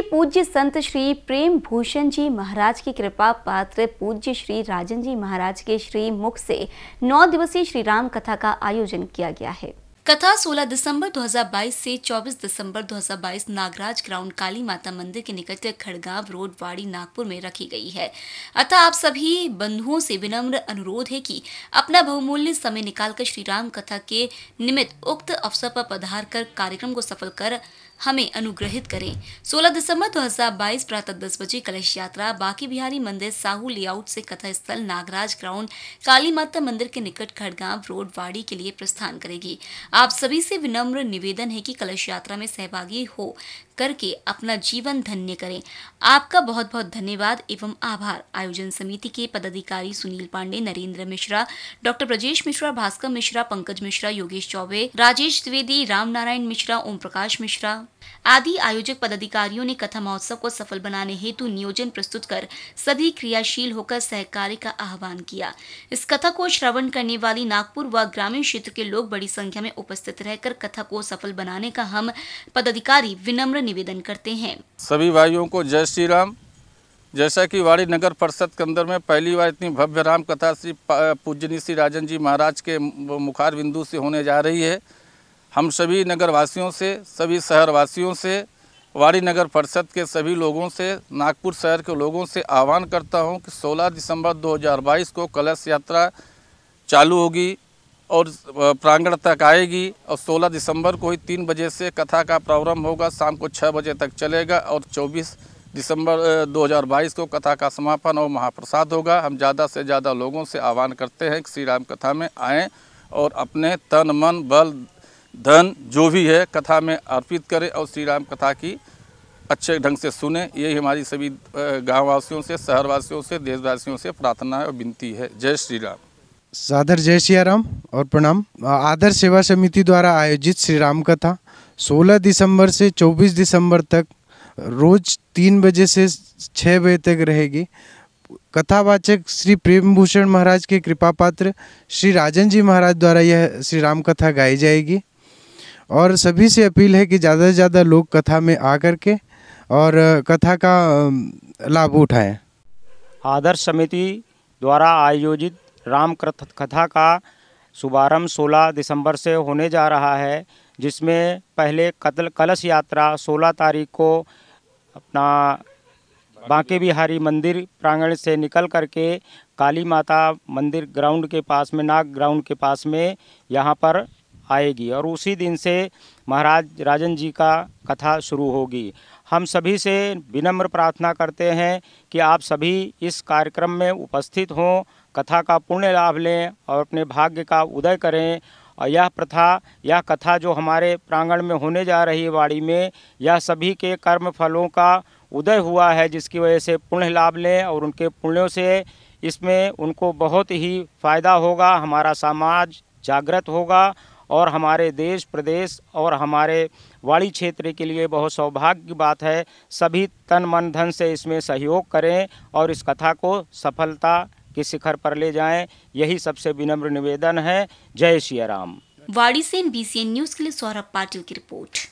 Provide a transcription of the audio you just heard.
श्री पूज्य संत श्री प्रेम भूषण जी महाराज की कृपा पात्र पूज्य श्री राजन जी महाराज के श्री मुख से नौ दिवसीय श्री राम कथा का आयोजन किया गया है कथा 16 दिसंबर 2022 से 24 दिसंबर 2022 नागराज ग्राउंड काली माता मंदिर के निकट खड़गांव रोड वाड़ी नागपुर में रखी गई है अतः आप सभी बंधुओं से विनम्र अनुरोध है कि अपना बहुमूल्य समय निकालकर श्री राम कथा के निमित्त उक्त अवसर पर पधार कर कार्यक्रम को सफल कर हमें अनुग्रहित करें 16 दिसंबर 2022 प्रातः दस बजे कलश यात्रा बाकी बिहारी मंदिर साहू लेआउट से कथा स्थल नागराज ग्राउंड काली माता मंदिर के निकट खड़गांव रोड वाड़ी के लिए प्रस्थान करेगी आप सभी से विनम्र निवेदन है कि कलश यात्रा में सहभागी हो करके अपना जीवन धन्य करें आपका बहुत बहुत धन्यवाद एवं आभार आयोजन समिति के पदाधिकारी सुनील पांडे नरेंद्र मिश्रा डॉक्टर ब्रजेश मिश्रा भास्कर मिश्रा पंकज मिश्रा योगेश चौबे राजेश द्विवेदी रामनारायण मिश्रा ओम प्रकाश मिश्रा आदि आयोजक पदाधिकारियों ने कथा महोत्सव को सफल बनाने हेतु नियोजन प्रस्तुत कर सभी क्रियाशील होकर सहकार्य का आह्वान किया इस कथा को श्रवण करने वाली नागपुर व ग्रामीण क्षेत्र के लोग बड़ी संख्या में उपस्थित रहकर कथा को सफल बनाने का हम पदाधिकारी विनम्र निवेदन करते हैं सभी भाइयों को जय श्री राम जैसा कि वाड़ी नगर परिषद के अंदर में पहली बार इतनी भव्य राम कथा श्री पूजनी श्री राजन जी महाराज के मुखार बिंदु से होने जा रही है हम सभी नगरवासियों से सभी शहरवासियों से वाड़ी नगर परिषद के सभी लोगों से नागपुर शहर के लोगों से आह्वान करता हूं कि 16 दिसंबर 2022 को कलश यात्रा चालू होगी और प्रांगण तक आएगी और 16 दिसंबर को ही तीन बजे से कथा का प्रारंभ होगा शाम को छः बजे तक चलेगा और 24 दिसंबर 2022 को कथा का समापन और महाप्रसाद होगा हम ज़्यादा से ज़्यादा लोगों से आह्वान करते हैं कि श्री राम कथा में आएँ और अपने तन मन बल धन जो भी है कथा में अर्पित करें और श्री राम कथा की अच्छे ढंग से सुने यही हमारी सभी गाँव वासियों से शहरवासियों से देशवासियों से प्रार्थना और विनती है जय श्री राम सादर जय सियाराम और प्रणाम आदर सेवा समिति द्वारा आयोजित श्री राम कथा 16 दिसंबर से 24 दिसंबर तक रोज तीन बजे से छः बजे तक रहेगी कथावाचक श्री प्रेम भूषण महाराज के कृपा पात्र श्री राजन जी महाराज द्वारा यह श्री राम कथा गाई जाएगी और सभी से अपील है कि ज़्यादा से ज़्यादा लोग कथा में आ कर के और कथा का लाभ उठाएं आदर्श समिति द्वारा आयोजित राम कथा का शुभारंभ 16 दिसंबर से होने जा रहा है जिसमें पहले कतल कलश यात्रा 16 तारीख को अपना बांके बिहारी मंदिर प्रांगण से निकल करके काली माता मंदिर ग्राउंड के पास में नाग ग्राउंड के पास में यहाँ पर आएगी और उसी दिन से महाराज राजन जी का कथा शुरू होगी हम सभी से विनम्र प्रार्थना करते हैं कि आप सभी इस कार्यक्रम में उपस्थित हों कथा का पुण्य लाभ लें और अपने भाग्य का उदय करें और यह प्रथा यह कथा जो हमारे प्रांगण में होने जा रही है वाड़ी में यह सभी के कर्म फलों का उदय हुआ है जिसकी वजह से पुण्य लाभ लें और उनके पुण्यों से इसमें उनको बहुत ही फ़ायदा होगा हमारा समाज जागृत होगा और हमारे देश प्रदेश और हमारे वाड़ी क्षेत्र के लिए बहुत सौभाग्य की बात है सभी तन मन धन से इसमें सहयोग करें और इस कथा को सफलता के शिखर पर ले जाएं यही सबसे विनम्र निवेदन है जय श्री राम वाड़ी से बी न्यूज़ के लिए सौरभ पाटिल की रिपोर्ट